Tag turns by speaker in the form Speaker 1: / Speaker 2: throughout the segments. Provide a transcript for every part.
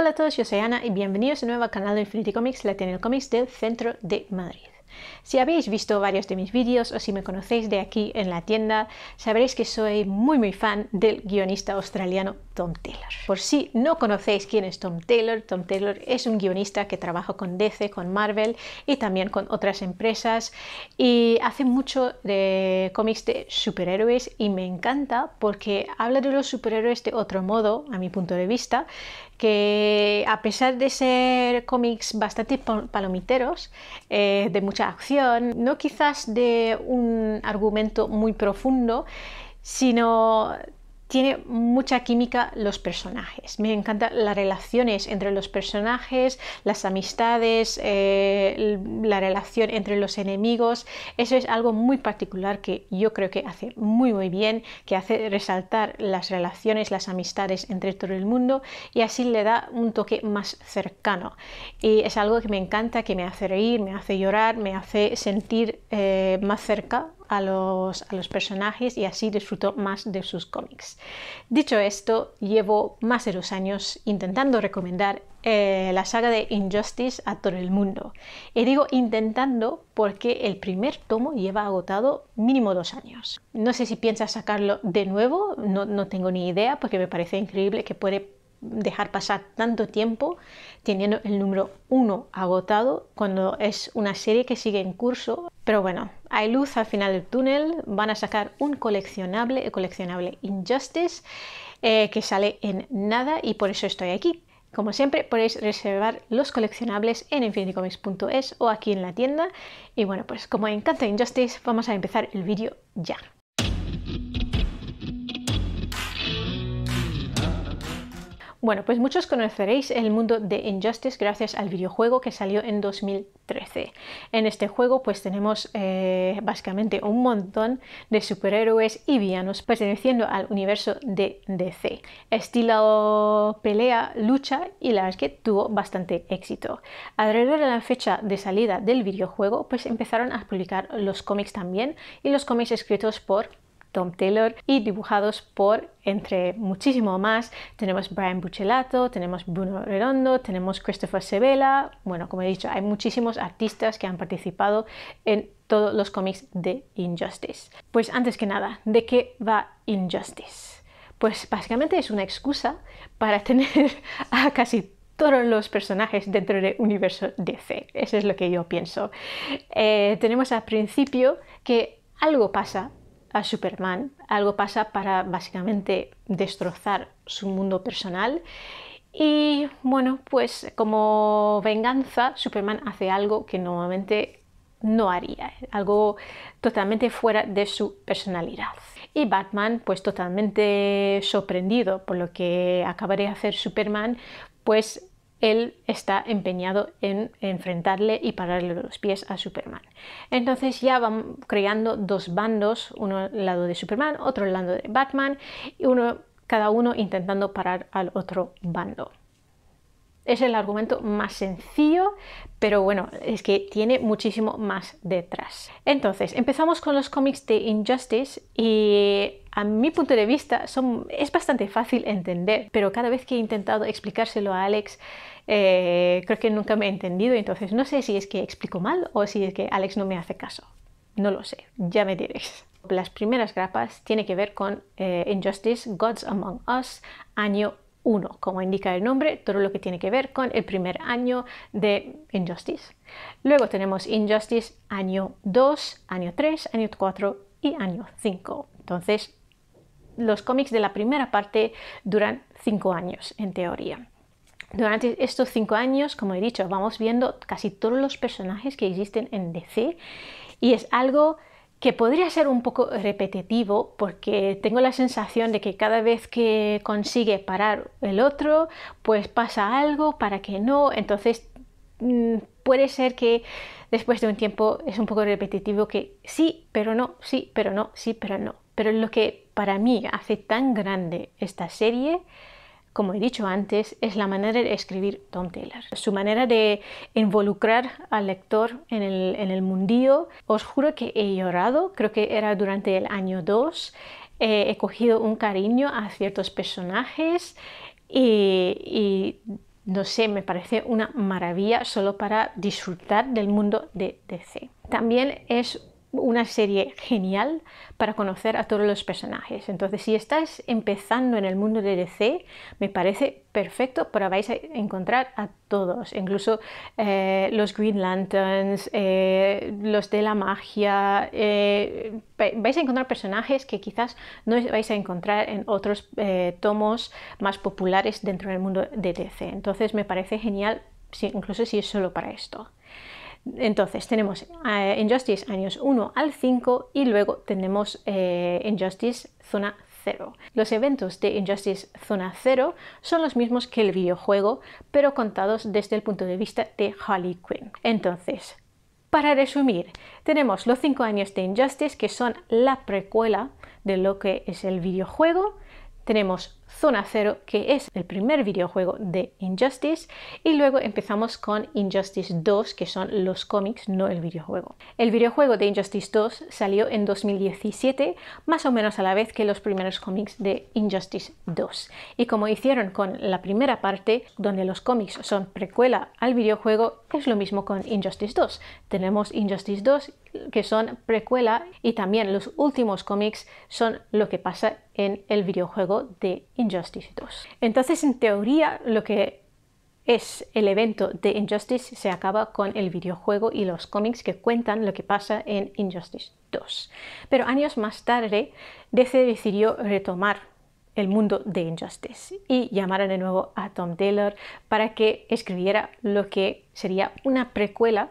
Speaker 1: Hola a todos, yo soy Ana y bienvenidos de nuevo al canal de Infinity Comics, la Comics del centro de Madrid. Si habéis visto varios de mis vídeos o si me conocéis de aquí en la tienda, sabréis que soy muy muy fan del guionista australiano Tom Taylor. Por si no conocéis quién es Tom Taylor, Tom Taylor es un guionista que trabaja con DC, con Marvel y también con otras empresas y hace mucho de cómics de superhéroes y me encanta porque habla de los superhéroes de otro modo, a mi punto de vista, que a pesar de ser cómics bastante palomiteros, eh, de mucha no quizás de un argumento muy profundo, sino tiene mucha química los personajes. Me encantan las relaciones entre los personajes, las amistades, eh, la relación entre los enemigos. Eso es algo muy particular que yo creo que hace muy muy bien, que hace resaltar las relaciones, las amistades entre todo el mundo y así le da un toque más cercano. Y es algo que me encanta, que me hace reír, me hace llorar, me hace sentir eh, más cerca a los, a los personajes y así disfruto más de sus cómics. Dicho esto, llevo más de dos años intentando recomendar eh, la saga de Injustice a todo el mundo. Y digo intentando porque el primer tomo lleva agotado mínimo dos años. No sé si piensa sacarlo de nuevo, no, no tengo ni idea porque me parece increíble que puede dejar pasar tanto tiempo teniendo el número 1 agotado cuando es una serie que sigue en curso. Pero bueno, hay luz al final del túnel, van a sacar un coleccionable, el coleccionable Injustice, eh, que sale en nada y por eso estoy aquí. Como siempre, podéis reservar los coleccionables en infinitycomics.es o aquí en la tienda. Y bueno, pues como encanta Injustice, vamos a empezar el vídeo ya. Bueno, pues muchos conoceréis el mundo de Injustice gracias al videojuego que salió en 2013. En este juego pues tenemos eh, básicamente un montón de superhéroes y villanos perteneciendo al universo de DC. Estilo pelea, lucha y la verdad es que tuvo bastante éxito. Alrededor de la fecha de salida del videojuego pues empezaron a publicar los cómics también y los cómics escritos por Tom Taylor y dibujados por, entre muchísimo más, tenemos Brian Buccellato, tenemos Bruno Redondo, tenemos Christopher Sevella, bueno, como he dicho, hay muchísimos artistas que han participado en todos los cómics de Injustice. Pues antes que nada, ¿de qué va Injustice? Pues básicamente es una excusa para tener a casi todos los personajes dentro del universo DC. Eso es lo que yo pienso. Eh, tenemos al principio que algo pasa a Superman. Algo pasa para básicamente destrozar su mundo personal. Y bueno, pues como venganza, Superman hace algo que normalmente no haría, algo totalmente fuera de su personalidad. Y Batman, pues totalmente sorprendido por lo que acabaré de hacer Superman, pues él está empeñado en enfrentarle y pararle los pies a Superman. Entonces ya van creando dos bandos, uno al lado de Superman, otro al lado de Batman, y uno, cada uno intentando parar al otro bando. Es el argumento más sencillo, pero bueno, es que tiene muchísimo más detrás. Entonces, empezamos con los cómics de Injustice y a mi punto de vista es bastante fácil entender, pero cada vez que he intentado explicárselo a Alex, eh, creo que nunca me he entendido, entonces no sé si es que explico mal o si es que Alex no me hace caso. No lo sé, ya me diréis. Las primeras grapas tienen que ver con eh, Injustice, Gods Among Us, año 1, como indica el nombre, todo lo que tiene que ver con el primer año de Injustice. Luego tenemos Injustice año 2, año 3, año 4 y año 5. Entonces, los cómics de la primera parte duran 5 años, en teoría. Durante estos 5 años, como he dicho, vamos viendo casi todos los personajes que existen en DC y es algo que podría ser un poco repetitivo porque tengo la sensación de que cada vez que consigue parar el otro, pues pasa algo para que no, entonces mm, puede ser que después de un tiempo es un poco repetitivo que sí, pero no, sí, pero no, sí, pero no. Pero lo que para mí hace tan grande esta serie como he dicho antes, es la manera de escribir Tom Taylor. Su manera de involucrar al lector en el, en mundillo. Os juro que he llorado, creo que era durante el año 2. Eh, he cogido un cariño a ciertos personajes y, no sé, me parece una maravilla solo para disfrutar del mundo de DC. También es una serie genial para conocer a todos los personajes. Entonces, si estás empezando en el mundo de DC, me parece perfecto para vais a encontrar a todos, incluso eh, los Green Lanterns, eh, los de la magia, eh, vais a encontrar personajes que quizás no vais a encontrar en otros tomos más populares dentro del mundo de DC. Entonces, me parece genial, incluso si es solo para esto. Entonces tenemos eh, Injustice años 1 al 5 y luego tenemos eh, Injustice zona 0. Los eventos de Injustice zona 0 son los mismos que el videojuego, pero contados desde el punto de vista de Harley Quinn. Entonces, para resumir, tenemos los 5 años de Injustice que son la precuela de lo que es el videojuego, tenemos Zona 0, que es el primer videojuego de Injustice, y luego empezamos con Injustice 2, que son los cómics, no el videojuego. El videojuego de Injustice 2 salió en 2017, más o menos a la vez que los primeros cómics de Injustice 2. Y como hicieron con la primera parte, donde los cómics son precuela al videojuego, es lo mismo con Injustice 2. Tenemos Injustice 2 que son precuela y también los últimos cómics son lo que pasa en el videojuego de Injustice 2. Entonces, en teoría, lo que es el evento de Injustice se acaba con el videojuego y los cómics que cuentan lo que pasa en Injustice 2. Pero años más tarde, DC decidió retomar el mundo de Injustice y llamar de nuevo a Tom Taylor para que escribiera lo que sería una precuela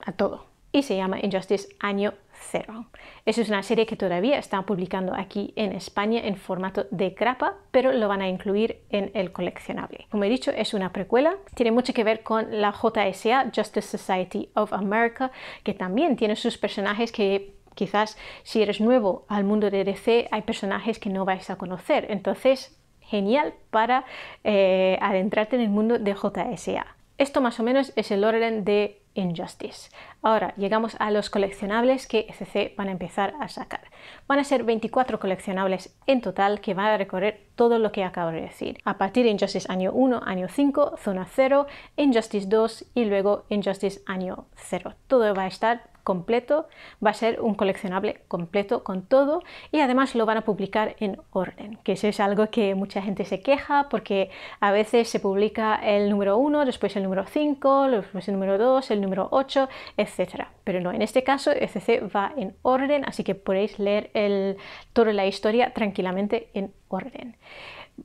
Speaker 1: a todo y se llama Injustice Año Cero. Esa es una serie que todavía están publicando aquí en España en formato de grapa, pero lo van a incluir en el coleccionable. Como he dicho, es una precuela, tiene mucho que ver con la JSA, Justice Society of America, que también tiene sus personajes que quizás si eres nuevo al mundo de DC hay personajes que no vais a conocer, entonces genial para eh, adentrarte en el mundo de JSA. Esto más o menos es el orden de Injustice. Ahora llegamos a los coleccionables que SC e van a empezar a sacar. Van a ser 24 coleccionables en total que van a recorrer todo lo que acabo de decir. A partir de Injustice año 1, año 5, zona 0, Injustice 2 y luego Injustice año 0. Todo va a estar completo, va a ser un coleccionable completo con todo y además lo van a publicar en orden, que eso es algo que mucha gente se queja porque a veces se publica el número 1, después el número 5, después el número 2, el número 8, etc. Pero no, en este caso ECC va en orden, así que podéis leer el, toda la historia tranquilamente en orden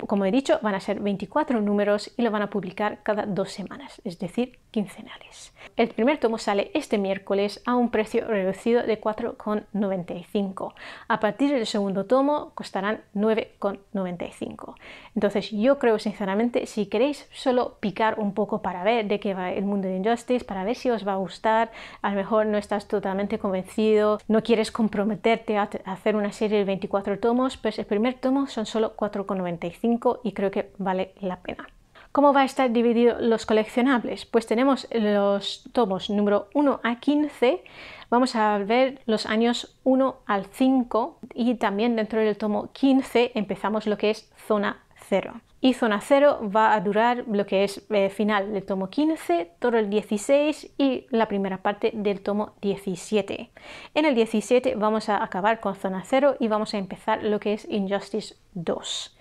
Speaker 1: como he dicho, van a ser 24 números y lo van a publicar cada dos semanas, es decir, quincenales. El primer tomo sale este miércoles a un precio reducido de 4,95. A partir del segundo tomo costarán 9,95. Entonces yo creo sinceramente, si queréis solo picar un poco para ver de qué va el mundo de Injustice, para ver si os va a gustar, a lo mejor no estás totalmente convencido, no quieres comprometerte a hacer una serie de 24 tomos, pues el primer tomo son solo 4,95 y creo que vale la pena. ¿Cómo va a estar dividido los coleccionables? Pues tenemos los tomos número 1 a 15, vamos a ver los años 1 al 5 y también dentro del tomo 15 empezamos lo que es zona 0. Y zona 0 va a durar lo que es eh, final del tomo 15, todo el 16 y la primera parte del tomo 17. En el 17 vamos a acabar con zona 0 y vamos a empezar lo que es Injustice 2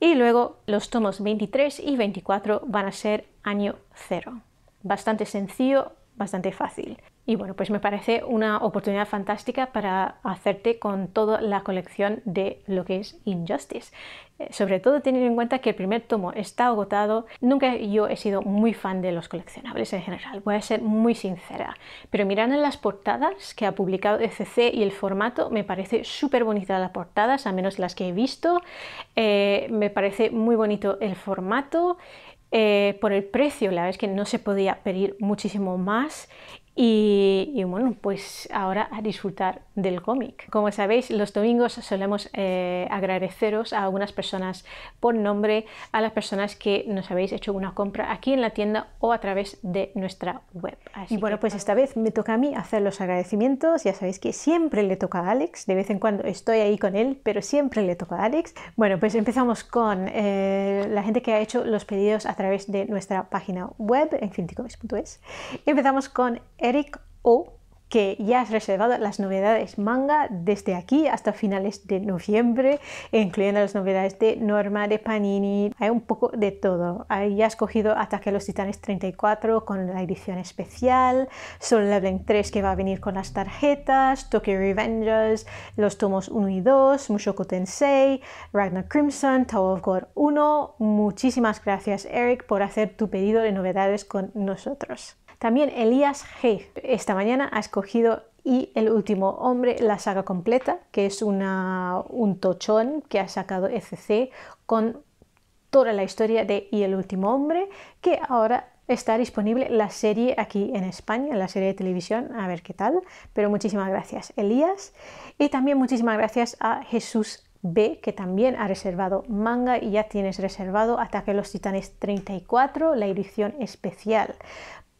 Speaker 1: y luego los tomos 23 y 24 van a ser año cero. Bastante sencillo, bastante fácil. Y bueno, pues me parece una oportunidad fantástica para hacerte con toda la colección de lo que es Injustice. Eh, sobre todo teniendo en cuenta que el primer tomo está agotado. Nunca yo he sido muy fan de los coleccionables en general, voy a ser muy sincera. Pero mirando las portadas que ha publicado ECC y el formato, me parece súper bonita las portadas, a menos las que he visto. Eh, me parece muy bonito el formato. Eh, por el precio, la verdad es que no se podía pedir muchísimo más y, bueno, pues ahora a disfrutar del cómic. Como sabéis, los domingos solemos eh, agradeceros a algunas personas por nombre, a las personas que nos habéis hecho una compra aquí en la tienda o a través de nuestra web. y bueno, pues esta vez me toca a mí hacer los agradecimientos. Ya sabéis que siempre le toca a Alex, de vez en cuando estoy ahí con él, pero siempre le toca a Alex. Bueno, pues empezamos con eh, la gente que ha hecho los pedidos a través de nuestra página web, en infinitycomics.es. Empezamos con... Eric O, que ya has reservado las novedades manga desde aquí hasta finales de noviembre, incluyendo las novedades de Norma, de Panini, hay un poco de todo. Ya has cogido Ataque a los Titanes 34 con la edición especial, Soul Leveling 3 que va a venir con las tarjetas, Tokyo Revengers, los tomos 1 y 2, Mushoku Tensei, Ragnar Crimson, Tower of God 1. Muchísimas gracias Eric por hacer tu pedido de novedades con nosotros. También Elías G. Esta mañana ha escogido y El último hombre, la saga completa, que es una, un tochón que ha sacado ECC con toda la historia de Y el último hombre, que ahora está disponible la serie aquí en España, la serie de televisión, a ver qué tal. Pero muchísimas gracias, Elías. Y también muchísimas gracias a Jesús B, que también ha reservado manga y ya tienes reservado Ataque a los Titanes 34, la edición especial.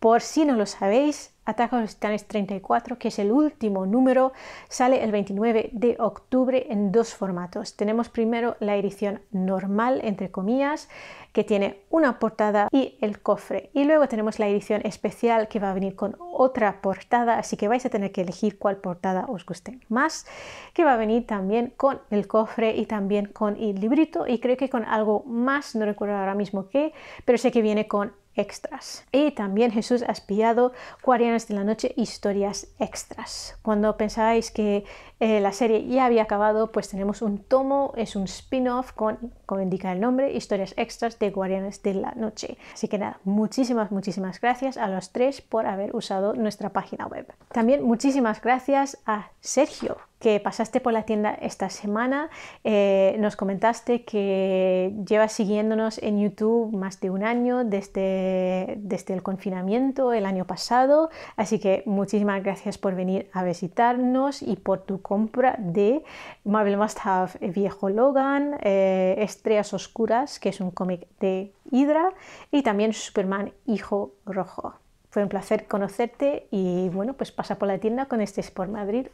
Speaker 1: Por si no lo sabéis, Ataque los Titanes 34, que es el último número, sale el 29 de octubre en dos formatos. Tenemos primero la edición normal, entre comillas, que tiene una portada y el cofre. Y luego tenemos la edición especial que va a venir con otra portada, así que vais a tener que elegir cuál portada os guste más, que va a venir también con el cofre y también con el librito y creo que con algo más, no recuerdo ahora mismo qué, pero sé que viene con extras. Y también Jesús ha espiado Guardianes de la Noche, historias extras. Cuando pensáis que eh, la serie ya había acabado, pues tenemos un tomo, es un spin-off con, como indica el nombre, historias extras de Guardianes de la Noche. Así que nada, muchísimas, muchísimas gracias a los tres por haber usado nuestra página web. También muchísimas gracias a Sergio que pasaste por la tienda esta semana. Eh, nos comentaste que llevas siguiéndonos en YouTube más de un año desde, desde el confinamiento el año pasado. Así que muchísimas gracias por venir a visitarnos y por tu compra de Marvel Must Have eh, Viejo Logan, eh, Estrellas Oscuras, que es un cómic de Hydra, y también Superman Hijo Rojo. Fue un placer conocerte y bueno, pues pasa por la tienda con este Sport Madrid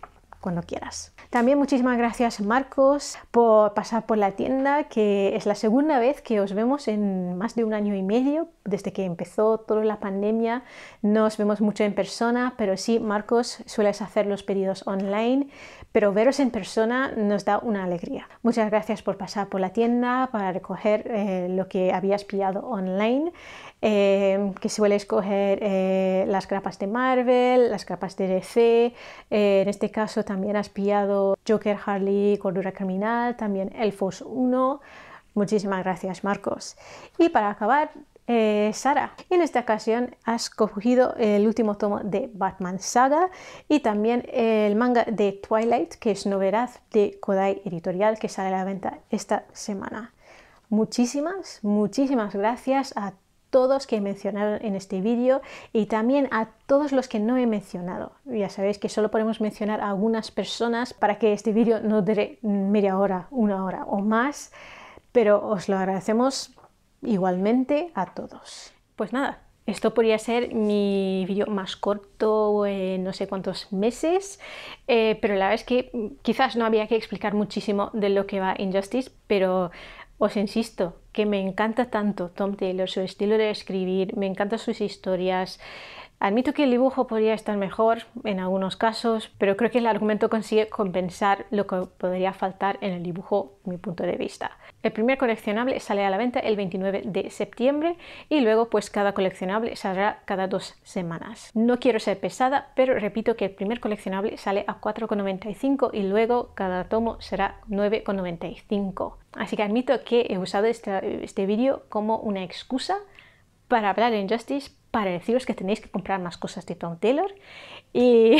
Speaker 1: cuando quieras. También muchísimas gracias Marcos por pasar por la tienda, que es la segunda vez que os vemos en más de un año y medio, desde que empezó toda la pandemia. No os vemos mucho en persona, pero sí, Marcos, sueles hacer los pedidos online, pero veros en persona nos da una alegría. Muchas gracias por pasar por la tienda para recoger eh, lo que habías pillado online, eh, que suele coger eh, las capas de Marvel, las capas de DC, en este caso también has pillado Joker, Harley, Cordura Criminal, también Elfos 1. Muchísimas gracias Marcos. Y para acabar, eh, Sara. en esta ocasión has cogido el último tomo de Batman Saga y también el manga de Twilight, que es novedad de Kodai Editorial, que sale a la venta esta semana. Muchísimas, muchísimas gracias a todos que mencionaron en este vídeo y también a todos los que no he mencionado. Ya sabéis que solo podemos mencionar a algunas personas para que este vídeo no dure media hora, una hora o más, pero os lo agradecemos igualmente a todos. Pues nada, esto podría ser mi vídeo más corto en no sé cuántos meses, eh, pero la verdad es que quizás no había que explicar muchísimo de lo que va Injustice, pero os insisto que me encanta tanto Tom Taylor, su estilo de escribir, me encantan sus historias, Admito que el dibujo podría estar mejor en algunos casos, pero creo que el argumento consigue compensar lo que podría faltar en el dibujo, mi punto de vista. El primer coleccionable sale a la venta el 29 de septiembre y luego pues cada coleccionable saldrá cada dos semanas. No quiero ser pesada, pero repito que el primer coleccionable sale a 4,95 y luego cada tomo será 9,95. Así que admito que he usado este, este vídeo como una excusa para hablar en Justice, para deciros que tenéis que comprar más cosas de Tom Taylor y,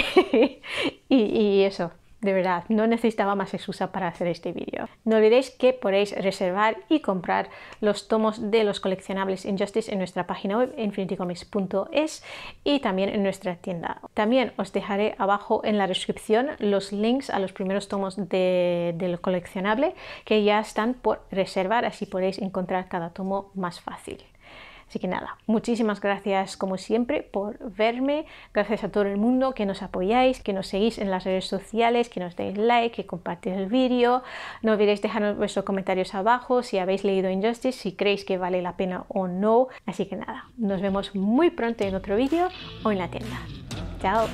Speaker 1: eso. De verdad, no necesitaba más excusa para hacer este vídeo. No olvidéis que podéis reservar y comprar los tomos de los coleccionables Injustice en nuestra página web infinitycomics.es y también en nuestra tienda. También os dejaré abajo en la descripción los links a los primeros tomos de, del coleccionable que ya están por reservar, así podéis encontrar cada tomo más fácil. Así que nada, muchísimas gracias como siempre por verme, gracias a todo el mundo que nos apoyáis, que nos seguís en las redes sociales, que nos deis like, que compartís el vídeo, no olvidéis dejarnos vuestros comentarios abajo si habéis leído Injustice, si creéis que vale la pena o no. Así que nada, nos vemos muy pronto en otro vídeo o en la tienda. ¡Chao!